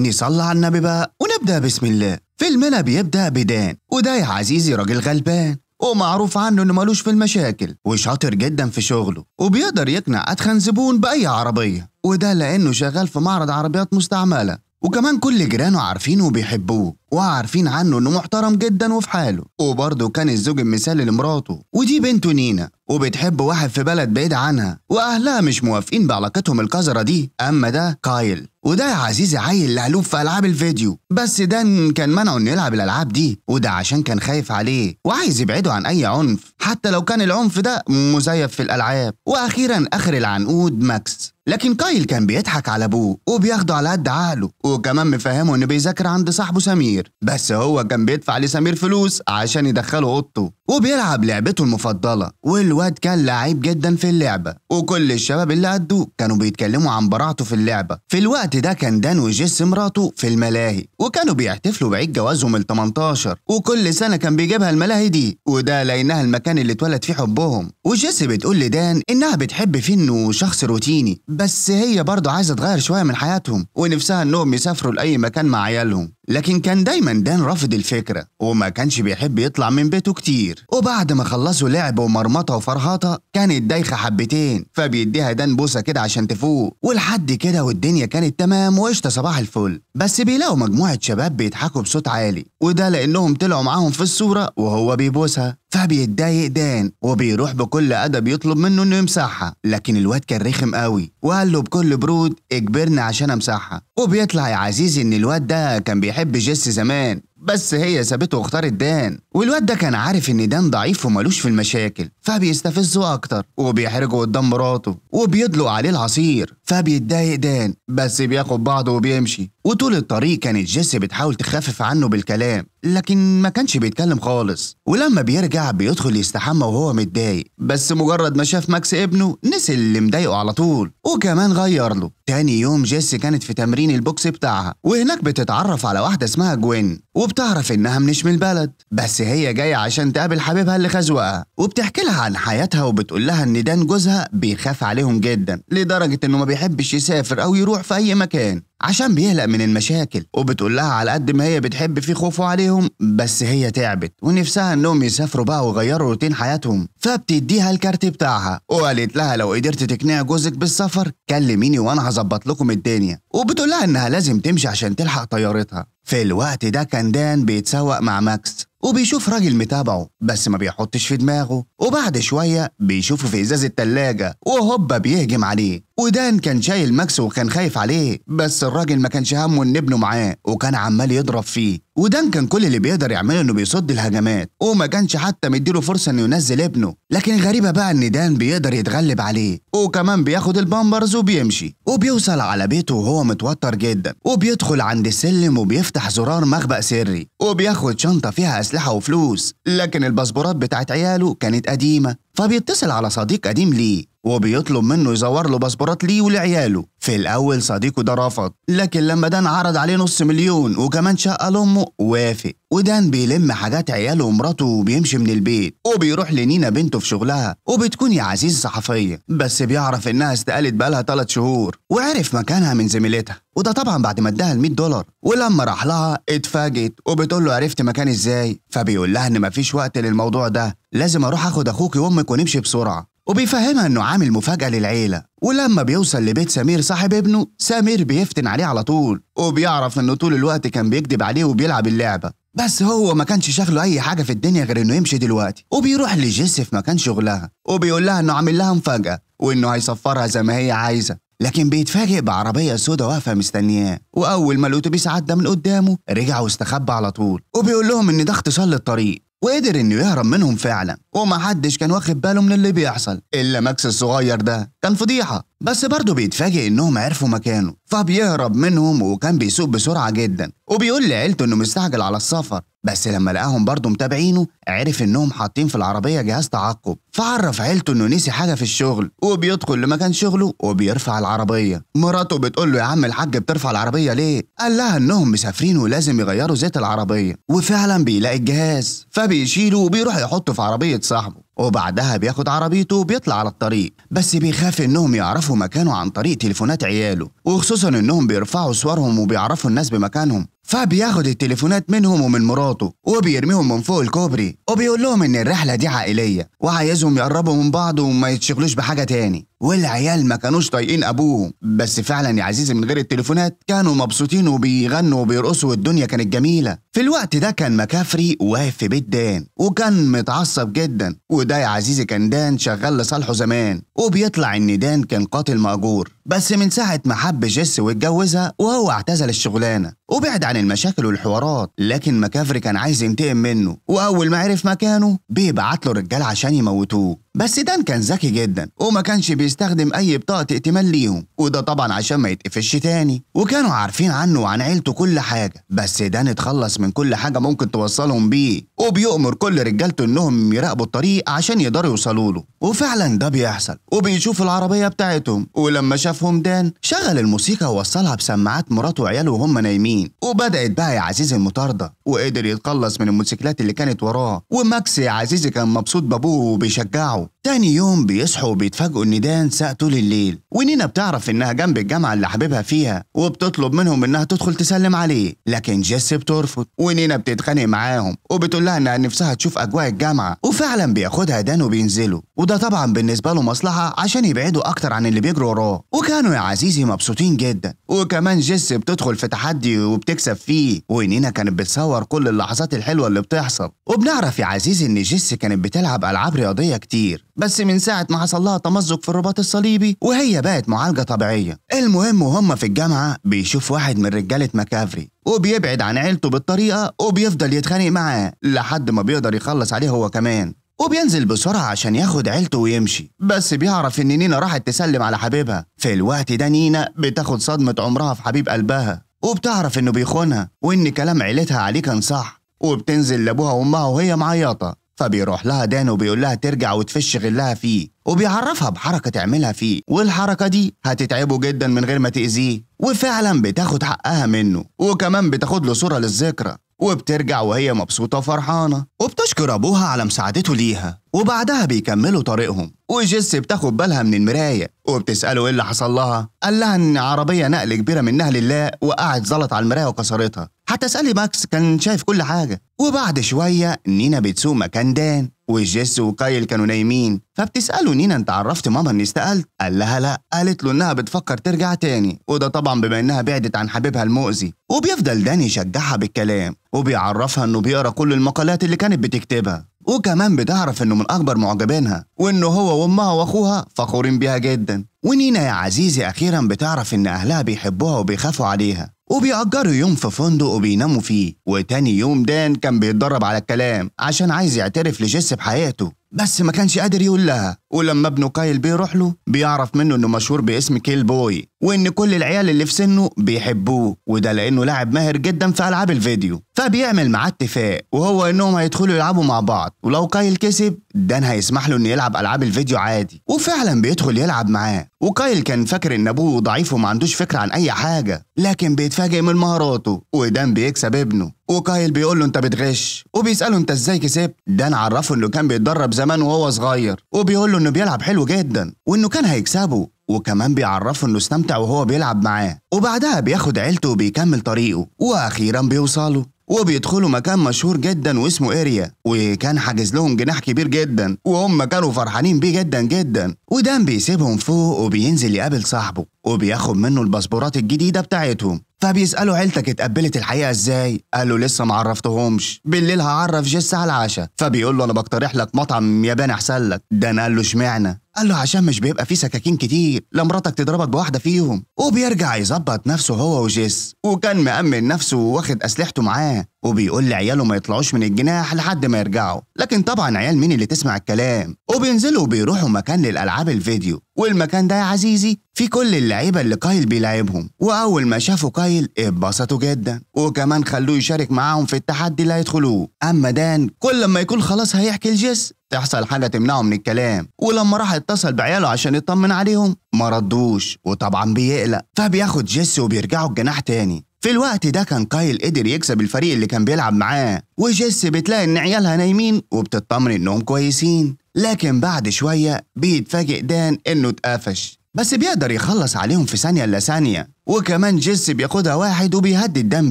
نصلي على النبي بقى ونبدأ بسم الله فيلمنا بيبدأ بدان وده يا عزيزي راجل غلبان ومعروف عنه انه ملوش في المشاكل وشاطر جدا في شغله وبيقدر يقنع اتخن زبون باي عربيه وده لانه شغال في معرض عربيات مستعمله وكمان كل جيرانه عارفينه وبيحبوه وعارفين عنه انه محترم جدا وفي حاله وبرضه كان الزوج المثالي لمراته ودي بنته نينا وبتحب واحد في بلد بعيد عنها واهلها مش موافقين بعلاقتهم القذره دي اما ده كايل وده يا عزيزي عيل لهلوب في العاب الفيديو بس ده كان منعه انه يلعب الالعاب دي وده عشان كان خايف عليه وعايز يبعده عن اي عنف حتى لو كان العنف ده مزيف في الالعاب واخيرا اخر العنقود ماكس لكن كايل كان بيضحك على ابوه وبياخده على قد عقله وكمان مفهمه انه بيذاكر عند صاحبه سمير سمير بس هو كان بيدفع لسمير فلوس عشان يدخله اوضته وبيلعب لعبته المفضلة والواد كان لعيب جدا في اللعبة وكل الشباب اللي قدوه كانوا بيتكلموا عن براعته في اللعبة في الوقت ده كان دان وجيس مراته في الملاهي وكانوا بيحتفلوا بعيد جوازهم ال 18 وكل سنة كان بيجيبها الملاهي دي وده لأنها المكان اللي اتولد فيه حبهم وجيس بتقول لدان إنها بتحب فيه إنه شخص روتيني بس هي برضه عايزة تغير شوية من حياتهم ونفسها إنهم يسافروا لأي مكان مع عيالهم لكن كان دايما دان رافض الفكرة وما كانش بيحب يطلع من بيته كتير كتير وبعد ما خلصوا لعب ومرمطه وفرهطه كانت دايخه حبتين فبيديها دان بوسه كده عشان تفوق ولحد كده والدنيا كانت تمام وقشطه صباح الفل بس بيلاقوا مجموعه شباب بيضحكوا بصوت عالي وده لانهم طلعوا معاهم في الصوره وهو بيبوسها فبيتضايق دان وبيروح بكل ادب يطلب منه انه يمسحها لكن الواد كان رخم قوي وقال له بكل برود اجبرني عشان امسحها وبيطلع يا عزيزي ان الواد ده كان بيحب جيس زمان بس هي سابته واختارت دان والواد ده كان عارف ان دان ضعيف وملوش في المشاكل فبيستفزه اكتر وبيحرجه قدام مراته وبيدلق عليه العصير فبيتضايق دان بس بياخد بعضه وبيمشي وطول الطريق كانت جيسي بتحاول تخفف عنه بالكلام لكن ما كانش بيتكلم خالص ولما بيرجع بيدخل يستحمى وهو متضايق بس مجرد ما شاف ماكس ابنه نسي اللي مضايقه على طول وكمان غير له تاني يوم جيس كانت في تمرين البوكس بتاعها وهناك بتتعرف على واحدة اسمها جوين وبتعرف انها منش من البلد بس هي جاية عشان تقابل حبيبها اللي خزوقها وبتحكي لها عن حياتها وبتقول لها ان دان جوزها بيخاف عليهم جدا لدرجة انه ما بيحبش يسافر او يروح في اي مكان عشان بيهلق من المشاكل وبتقول لها على قد ما هي بتحب في خوفه عليهم بس هي تعبت ونفسها انهم يسافروا بقى ويغيروا روتين حياتهم فبتديها الكارت بتاعها وقالت لها لو قدرت تقنعي جوزك بالسفر كلميني وانا هظبط لكم الدنيا وبتقول لها انها لازم تمشي عشان تلحق طيارتها في الوقت ده كان دان بيتسوق مع ماكس وبيشوف راجل متابعه بس ما بيحطش في دماغه وبعد شوية بيشوفه في إزاز التلاجة وهوبا بيهجم عليه ودان كان شايل ماكس وكان خايف عليه بس الراجل ما كانش همه ان ابنه معاه وكان عمال يضرب فيه ودان كان كل اللي بيقدر يعمله انه بيصد الهجمات وما كانش حتى مديله فرصه انه ينزل ابنه لكن الغريبه بقى ان دان بيقدر يتغلب عليه وكمان بياخد البامبرز وبيمشي وبيوصل على بيته وهو متوتر جدا وبيدخل عند السلم وبيفتح زرار مخبأ سري وبياخد شنطه فيها اسلحه أسلحة وفلوس لكن الباسبورات بتاعت عياله كانت قديمة فبيتصل على صديق قديم ليه وبيطلب منه يزور له باسبورات ليه ولعياله في الأول صديقه ده رفض لكن لما دان عرض عليه نص مليون وكمان شقة لأمه وافق ودان بيلم حاجات عياله ومراته وبيمشي من البيت وبيروح لنينا بنته في شغلها وبتكون يا عزيز صحفية بس بيعرف إنها استقالت بقالها 3 شهور وعرف مكانها من زميلتها وده طبعا بعد ما اداها ال 100 دولار ولما راح لها اتفاجئت وبتقول له عرفت مكاني ازاي فبيقول لها ان مفيش وقت للموضوع ده لازم اروح اخد اخوك وامك ونمشي بسرعه وبيفهمها انه عامل مفاجأة للعيلة ولما بيوصل لبيت سمير صاحب ابنه سمير بيفتن عليه على طول وبيعرف انه طول الوقت كان بيكذب عليه وبيلعب اللعبة بس هو ما كانش شغله اي حاجة في الدنيا غير انه يمشي دلوقتي وبيروح لجيسي في مكان شغلها وبيقول لها انه عامل لها مفاجأة وانه هيصفرها زي ما هي عايزة لكن بيتفاجئ بعربية سودا واقفة مستنياه وأول ما الأتوبيس عدى من قدامه رجع واستخبى على طول وبيقول لهم إن ده اختصار للطريق وقدر إنه يهرب منهم فعلا وما حدش كان واخد باله من اللي بيحصل الا ماكس الصغير ده كان فضيحه بس برضه بيتفاجئ انهم عرفوا مكانه فبيهرب منهم وكان بيسوق بسرعه جدا وبيقول لعيلته انه مستعجل على السفر بس لما لقاهم برضه متابعينه عرف انهم حاطين في العربيه جهاز تعقب فعرف عيلته انه نسي حاجه في الشغل وبيدخل لمكان شغله وبيرفع العربيه مراته بتقول له يا عم الحاج بترفع العربيه ليه قال لها انهم مسافرين ولازم يغيروا زيت العربيه وفعلا بيلاقي الجهاز فبيشيله وبيروح يحطه في عربيه Sachen وبعدها بياخد عربيته وبيطلع على الطريق بس بيخاف انهم يعرفوا مكانه عن طريق تليفونات عياله وخصوصا انهم بيرفعوا صورهم وبيعرفوا الناس بمكانهم فبياخد التليفونات منهم ومن مراته وبيرميهم من فوق الكوبري وبيقول لهم ان الرحله دي عائليه وعايزهم يقربوا من بعض وما يتشغلوش بحاجه تاني والعيال ما كانوش طايقين ابوهم بس فعلا يا عزيزي من غير التليفونات كانوا مبسوطين وبيغنوا وبيرقصوا والدنيا كانت جميله في الوقت ده كان مكافري واقف في بيت دان وكان متعصب جدا وده يا عزيزي كان دان شغال لصالحه زمان وبيطلع ان دان كان قاتل مأجور بس من ساعة ما حب جيس واتجوزها وهو اعتزل الشغلانة وبعد عن المشاكل والحوارات لكن مكافري كان عايز ينتقم منه وأول ما عرف مكانه بيبعت له رجال عشان يموتوه بس دان كان ذكي جدا وما كانش بيستخدم أي بطاقة ائتمان ليهم وده طبعا عشان ما يتقفش تاني وكانوا عارفين عنه وعن عيلته كل حاجة بس دان اتخلص من كل حاجة ممكن توصلهم بيه وبيؤمر كل رجالته إنهم يراقبوا الطريق عشان يقدروا يوصلوا له وفعلا ده بيحصل وبيشوف العربية بتاعتهم ولما شاف شافهم دان شغل الموسيقى ووصلها بسماعات مراته وعياله وهم نايمين وبدأت بقى يا عزيزي المطاردة وقدر يتخلص من الموتوسيكلات اللي كانت وراه وماكس يا عزيزي كان مبسوط بابوه وبيشجعه تاني يوم بيصحوا وبيتفاجئوا ان دان ساق طول الليل ونينا بتعرف انها جنب الجامعة اللي حبيبها فيها وبتطلب منهم انها تدخل تسلم عليه لكن جيس بترفض ونينا بتتخانق معاهم وبتقول لها انها نفسها تشوف اجواء الجامعة وفعلا بياخدها دان وبينزلوا وده طبعا بالنسبة له مصلحة عشان يبعدوا اكتر عن اللي بيجروا وراه وكانوا يا عزيزي مبسوطين جدا وكمان جيس بتدخل في تحدي وبتكسب فيه ونينا كانت بتصور كل اللحظات الحلوة اللي بتحصل وبنعرف يا عزيزي ان جيس كانت بتلعب ألعاب رياضية كتير بس من ساعة ما حصل لها تمزق في الرباط الصليبي وهي بقت معالجة طبيعية المهم وهم في الجامعة بيشوف واحد من رجالة مكافري وبيبعد عن عيلته بالطريقة وبيفضل يتخانق معاه لحد ما بيقدر يخلص عليه هو كمان وبينزل بسرعة عشان ياخد عيلته ويمشي بس بيعرف إن نينا راحت تسلم على حبيبها في الوقت ده نينا بتاخد صدمة عمرها في حبيب قلبها وبتعرف إنه بيخونها وإن كلام عيلتها عليه كان صح وبتنزل لأبوها وأمها وهي معيطة فبيروح لها دان وبيقول لها ترجع وتفش غلها فيه وبيعرفها بحركة تعملها فيه والحركة دي هتتعبه جدا من غير ما تأذيه وفعلا بتاخد حقها منه وكمان بتاخد له صورة للذكرى وبترجع وهي مبسوطة وفرحانة وبتشكر أبوها على مساعدته ليها وبعدها بيكملوا طريقهم وجيس بتاخد بالها من المراية وبتسأله إيه اللي حصل لها قال لها إن عربية نقل كبيرة من نهل الله وقعت زلط على المراية وكسرتها حتى اسألي ماكس كان شايف كل حاجة وبعد شوية نينا بتسوق مكان دان وجيس وكايل كانوا نايمين فبتسأله نينا انت عرفت ماما اني استقلت قال لها لا قالت له انها بتفكر ترجع تاني وده طبعا بما انها بعدت عن حبيبها المؤذي وبيفضل داني يشجعها بالكلام وبيعرفها انه بيقرا كل المقالات اللي كانت بتكتبها وكمان بتعرف انه من اكبر معجبينها وانه هو وامها واخوها فخورين بيها جدا ونينا يا عزيزي اخيرا بتعرف ان اهلها بيحبوها وبيخافوا عليها وبيأجروا يوم في فندق وبيناموا فيه وتاني يوم دان كان بيتدرب على الكلام عشان عايز يعترف لجيس بحياته بس ما كانش قادر يقول لها ولما ابنه كايل بيروح له بيعرف منه انه مشهور باسم كيل بوي وان كل العيال اللي في سنه بيحبوه وده لانه لاعب ماهر جدا في العاب الفيديو فبيعمل معاه اتفاق وهو انهم هيدخلوا يلعبوا مع بعض ولو كايل كسب دان هيسمح له انه يلعب العاب الفيديو عادي وفعلا بيدخل يلعب معاه وكايل كان فاكر ان ابوه ضعيف وما عندوش فكره عن اي حاجه لكن بيتفاجئ من مهاراته ودان بيكسب ابنه وكايل بيقول له انت بتغش وبيساله انت ازاي كسبت ده انا عرفه انه كان بيتدرب زمان وهو صغير وبيقول له انه بيلعب حلو جدا وانه كان هيكسبه وكمان بيعرفه انه استمتع وهو بيلعب معاه وبعدها بياخد عيلته وبيكمل طريقه واخيرا بيوصلوا وبيدخلوا مكان مشهور جدا واسمه اريا وكان حاجز لهم جناح كبير جدا وهم كانوا فرحانين بيه جدا جدا ودان بيسيبهم فوق وبينزل يقابل صاحبه وبياخد منه الباسبورات الجديده بتاعتهم فبيسألوا عيلتك اتقبلت الحقيقة ازاي؟ قالوا لسه ما عرفتهمش بالليل هعرف جيس على العشاء فبيقول له انا بقترح لك مطعم ياباني احسن لك ده قال له اشمعنى قال له عشان مش بيبقى فيه سكاكين كتير لمراتك تضربك بواحده فيهم وبيرجع يظبط نفسه هو وجيس وكان مأمن نفسه واخد أسلحته معاه وبيقول لعياله ما يطلعوش من الجناح لحد ما يرجعوا لكن طبعا عيال مين اللي تسمع الكلام وبينزلوا وبيروحوا مكان للألعاب الفيديو والمكان ده يا عزيزي في كل اللعيبه اللي كايل بيلعبهم واول ما شافوا كايل اتبسطوا جدا وكمان خلوه يشارك معاهم في التحدي اللي هيدخلوه اما دان كل ما يكون خلاص هيحكي لجيس تحصل حاجة تمنعه من الكلام ولما راح اتصل بعياله عشان يطمن عليهم ما ردوش وطبعا بيقلق فبياخد جيسي وبيرجعوا الجناح تاني في الوقت ده كان كايل قدر يكسب الفريق اللي كان بيلعب معاه وجيسي بتلاقي ان عيالها نايمين وبتطمن انهم كويسين لكن بعد شوية بيتفاجئ دان انه اتقفش بس بيقدر يخلص عليهم في ثانية إلا ثانية وكمان جيس بياخدها واحد وبيهدد دم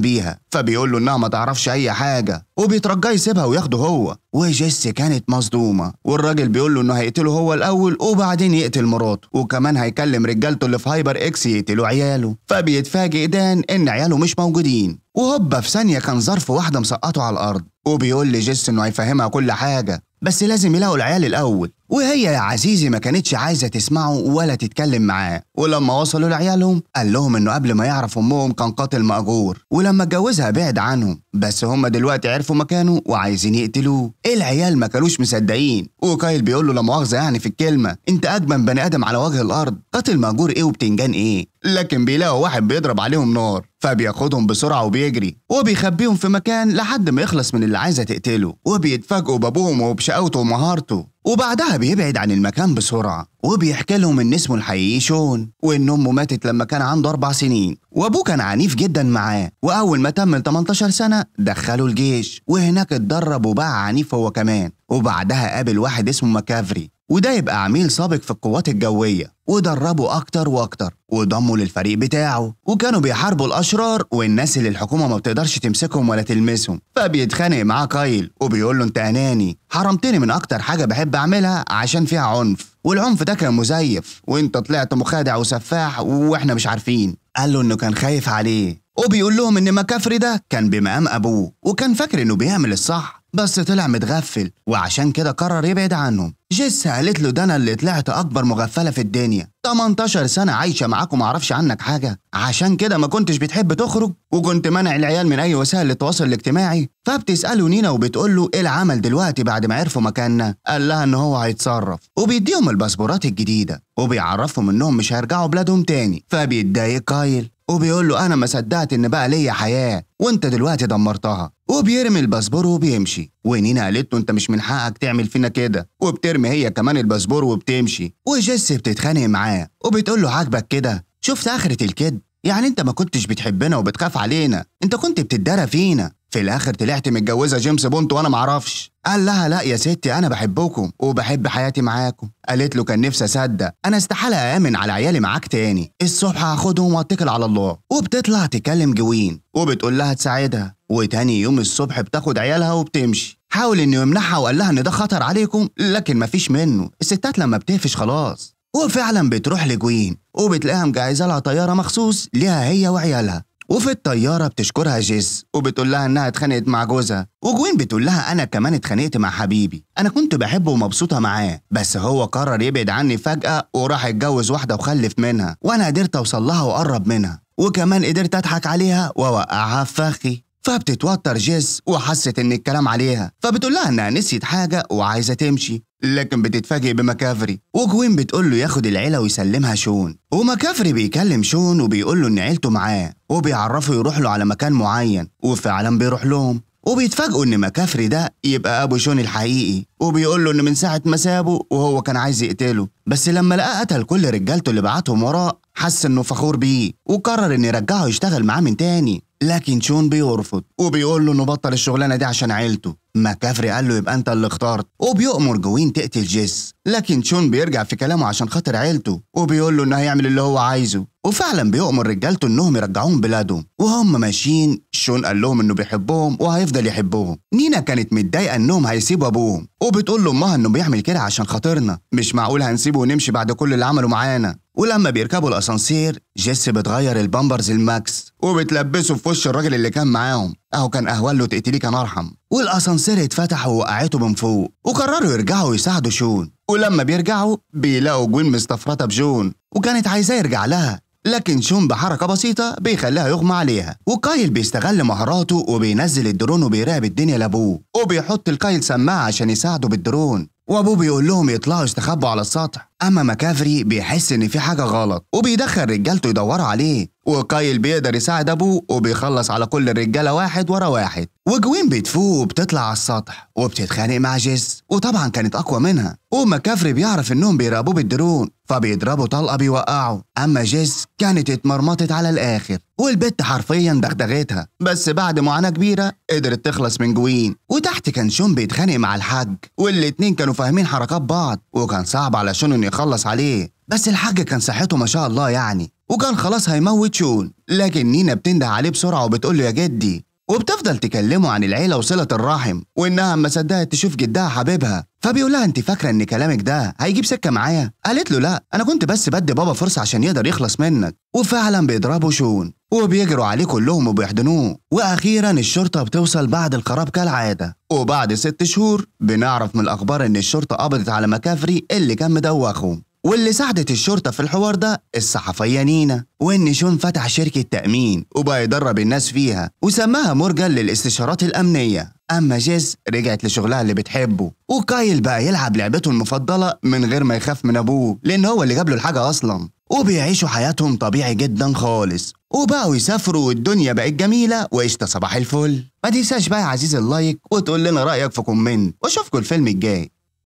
بيها فبيقول له إنها ما تعرفش أي حاجة وبيترجاه يسيبها وياخده هو وجيس كانت مصدومة والراجل بيقول له إنه هيقتله هو الأول وبعدين يقتل مراته وكمان هيكلم رجالته اللي في هايبر إكس يقتلوا عياله فبيتفاجئ دان إن عياله مش موجودين وهوبا في ثانية كان ظرف واحدة مسقطه على الأرض وبيقول لجيس إنه هيفهمها كل حاجة بس لازم يلاقوا العيال الأول وهي يا عزيزي ما كانتش عايزة تسمعه ولا تتكلم معاه ولما وصلوا لعيالهم قال لهم انه قبل ما يعرف امهم كان قاتل مأجور ولما اتجوزها بعد عنهم بس هم دلوقتي عرفوا مكانه وعايزين يقتلوه إيه العيال ما كانوش مصدقين وكايل بيقول له لا مؤاخذة يعني في الكلمة انت اجمل بني ادم على وجه الارض قاتل مأجور ايه وبتنجان ايه لكن بيلاقوا واحد بيضرب عليهم نار فبياخدهم بسرعة وبيجري وبيخبيهم في مكان لحد ما يخلص من اللي عايزة تقتله وبيتفاجئوا بابوهم وبشقاوته ومهارته وبعدها بيبعد عن المكان بسرعة وبيحكي لهم إن اسمه الحقيقي شون وإن أمه ماتت لما كان عنده أربع سنين وأبوه كان عنيف جدا معاه وأول ما تم 18 سنة دخله الجيش وهناك اتدرب وبقى عنيف هو كمان وبعدها قابل واحد اسمه مكافري وده يبقى عميل سابق في القوات الجوية ودربه أكتر وأكتر وضمه للفريق بتاعه وكانوا بيحاربوا الأشرار والناس اللي الحكومة ما بتقدرش تمسكهم ولا تلمسهم فبيتخانق معاه كايل وبيقول له أنت أناني حرمتني من أكتر حاجة بحب أعملها عشان فيها عنف والعنف ده كان مزيف وأنت طلعت مخادع وسفاح وإحنا مش عارفين قال له إنه كان خايف عليه وبيقول لهم إن مكافري ده كان بمقام أبوه وكان فاكر إنه بيعمل الصح بس طلع متغفل وعشان كده قرر يبعد عنهم جيس قالت له ده أنا اللي طلعت أكبر مغفلة في الدنيا 18 سنة عايشة معاك ومعرفش عنك حاجة عشان كده ما كنتش بتحب تخرج وكنت منع العيال من أي وسائل التواصل الاجتماعي فبتسأله نينا وبتقول له إيه العمل دلوقتي بعد ما عرفوا مكاننا قال لها إن هو هيتصرف وبيديهم الباسبورات الجديدة وبيعرفهم إنهم مش هيرجعوا بلادهم تاني فبيتضايق كايل وبيقول له أنا ما صدقت إن بقى ليا حياة وأنت دلوقتي دمرتها وبيرمي الباسبور وبيمشي ونينا قالت له أنت مش من حقك تعمل فينا كده وبترمي بترمي هي كمان الباسبور وبتمشي وجيس بتتخانق معاه وبتقول له عاجبك كده شفت آخرة الكد يعني انت ما كنتش بتحبنا وبتخاف علينا انت كنت بتدارى فينا في الاخر طلعت متجوزه جيمس بونت وانا معرفش قال لها لا يا ستي انا بحبكم وبحب حياتي معاكم قالت له كان نفسي اصدق انا استحاله اامن على عيالي معاك تاني الصبح هاخدهم واتكل على الله وبتطلع تكلم جوين وبتقول لها تساعدها وتاني يوم الصبح بتاخد عيالها وبتمشي حاول انه يمنعها وقال لها ان ده خطر عليكم لكن مفيش منه الستات لما بتقفش خلاص وفعلا بتروح لجوين وبتلاقيها مجهزه لها طياره مخصوص ليها هي وعيالها وفي الطيارة بتشكرها جيس وبتقول لها إنها اتخانقت مع جوزها وجوين بتقول لها أنا كمان اتخانقت مع حبيبي أنا كنت بحبه ومبسوطة معاه بس هو قرر يبعد عني فجأة وراح اتجوز واحدة وخلف منها وأنا قدرت أوصل لها وأقرب منها وكمان قدرت أضحك عليها وأوقعها في فخي فبتتوتر جيس وحست إن الكلام عليها فبتقول لها إنها نسيت حاجة وعايزة تمشي لكن بتتفاجئ بمكافري وجوين بتقول له ياخد العيلة ويسلمها شون ومكافري بيكلم شون وبيقول له إن عيلته معاه وبيعرفه يروح له على مكان معين وفعلا بيروح لهم وبيتفاجئوا ان مكافري ده يبقى ابو شون الحقيقي وبيقول له ان من ساعه ما سابه وهو كان عايز يقتله بس لما لقاه قتل كل رجالته اللي بعتهم وراه حس انه فخور بيه وقرر انه يرجعه يشتغل معاه من تاني لكن شون بيرفض وبيقول له انه بطل الشغلانه دي عشان عيلته ما كافري قال له يبقى انت اللي اخترت وبيأمر جوين تقتل جيس لكن شون بيرجع في كلامه عشان خاطر عيلته وبيقول له انه هيعمل اللي هو عايزه وفعلا بيأمر رجالته انهم يرجعوهم بلادهم وهم ماشيين شون قال لهم انه بيحبهم وهيفضل يحبهم نينا كانت متضايقه انهم هيسيبوا ابوهم وبتقول لامها انه بيعمل كده عشان خاطرنا مش معقول هنسيبه ونمشي بعد كل اللي عمله معانا ولما بيركبوا الاسانسير جيس بتغير البامبرز الماكس وبتلبسه في وش الراجل اللي كان معاهم اهو كان اهوال له تقتليه كان ارحم والاسانسير اتفتح ووقعته من فوق وقرروا يرجعوا يساعدوا شون ولما بيرجعوا بيلاقوا جوين مستفرطه بجون وكانت عايزاه يرجع لها لكن شون بحركة بسيطة بيخليها يغمى عليها وكايل بيستغل مهاراته وبينزل الدرون وبيراقب الدنيا لأبوه وبيحط الكايل سماعة عشان يساعده بالدرون وأبوه بيقول لهم يطلعوا يستخبوا على السطح اما مكافري بيحس ان في حاجه غلط وبيدخل رجالته يدوروا عليه وكايل بيقدر يساعد ابوه وبيخلص على كل الرجاله واحد ورا واحد وجوين بتفوق وبتطلع على السطح وبتتخانق مع جيس وطبعا كانت اقوى منها ومكافري بيعرف انهم بيراقبوه بالدرون فبيضربوا طلقه بيوقعوا اما جيس كانت اتمرمطت على الاخر والبت حرفيا دغدغتها بس بعد معاناه كبيره قدرت تخلص من جوين وتحت كان شون بيتخانق مع الحاج والاتنين كانوا فاهمين حركات بعض وكان صعب على شون يخلص عليه بس الحاج كان صحته ما شاء الله يعني وكان خلاص هيموت شون لكن نينا بتنده عليه بسرعة وبتقول له يا جدي وبتفضل تكلمه عن العيلة وصلة الرحم وإنها أما صدقت تشوف جدها حبيبها فبيقول لها أنت فاكرة إن كلامك ده هيجيب سكة معايا؟ قالت له لأ أنا كنت بس بدي بابا فرصة عشان يقدر يخلص منك وفعلا بيضربوا شون وبيجروا عليه كلهم وبيحضنوه واخيرا الشرطه بتوصل بعد الخراب كالعاده وبعد ست شهور بنعرف من الاخبار ان الشرطه قبضت على مكافري اللي كان مدوخه واللي ساعدت الشرطة في الحوار ده الصحفية نينا وإن شون فتح شركة تأمين وبقى يدرب الناس فيها وسماها مورجان للاستشارات الأمنية أما جيز رجعت لشغلها اللي بتحبه وكايل بقى يلعب لعبته المفضلة من غير ما يخاف من أبوه لأن هو اللي جاب له الحاجة أصلا وبيعيشوا حياتهم طبيعي جدا خالص وبقوا يسافروا والدنيا بقت جميلة وقشطة صباح الفل ما تنساش بقى يا عزيزي اللايك وتقول لنا رأيك في كومنت واشوفكم الفيلم الجاي